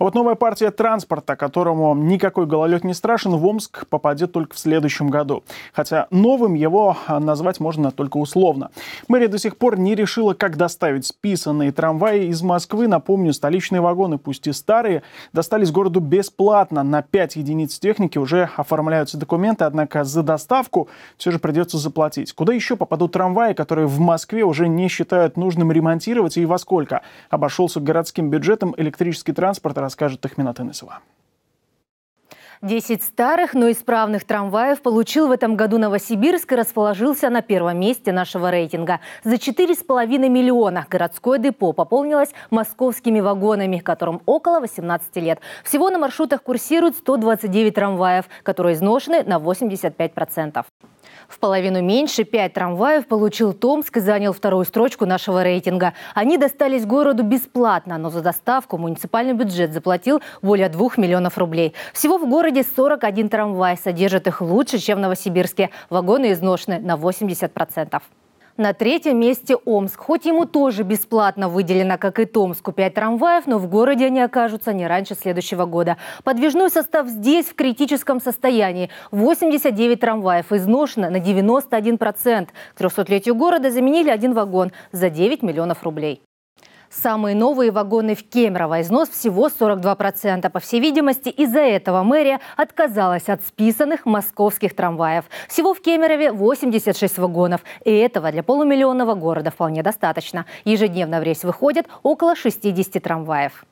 А вот новая партия транспорта, которому никакой гололед не страшен, в Омск попадет только в следующем году. Хотя новым его назвать можно только условно. Мэрия до сих пор не решила, как доставить списанные трамваи из Москвы. Напомню, столичные вагоны, пусть и старые, достались городу бесплатно. На 5 единиц техники уже оформляются документы, однако за доставку все же придется заплатить. Куда еще попадут трамваи, которые в Москве уже не считают нужным ремонтировать и во сколько? Обошелся городским бюджетом электрический транспорт, расскажет Тахмина Тынысова. Десять старых, но исправных трамваев получил в этом году Новосибирск и расположился на первом месте нашего рейтинга. За 4,5 миллиона городское депо пополнилось московскими вагонами, которым около 18 лет. Всего на маршрутах курсируют 129 трамваев, которые изношены на 85%. В половину меньше пять трамваев получил Томск и занял вторую строчку нашего рейтинга. Они достались городу бесплатно, но за доставку муниципальный бюджет заплатил более двух миллионов рублей. Всего в городе 41 трамвай. Содержат их лучше, чем в Новосибирске. Вагоны изношены на 80%. На третьем месте Омск. Хоть ему тоже бесплатно выделено, как и Томску, 5 трамваев, но в городе они окажутся не раньше следующего года. Подвижной состав здесь в критическом состоянии. 89 трамваев изношено на 91%. К 300-летию города заменили один вагон за 9 миллионов рублей самые новые вагоны в Кемерово. Износ всего 42%. По всей видимости, из-за этого мэрия отказалась от списанных московских трамваев. Всего в Кемерове 86 вагонов. И этого для полумиллионного города вполне достаточно. Ежедневно в рейс выходят около 60 трамваев.